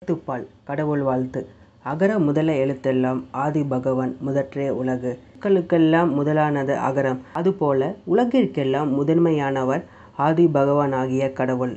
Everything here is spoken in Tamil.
அறத்துப்பால் கடவுள் வாழ்த்து அகர முதல எழுத்தெல்லாம் ஆதி பகவான் முதற்றே உலகு மக்களுக்கெல்லாம் முதலானது அகரம் அதுபோல உலகிற்கெல்லாம் முதன்மையானவர் ஆதி ஆகிய கடவுள்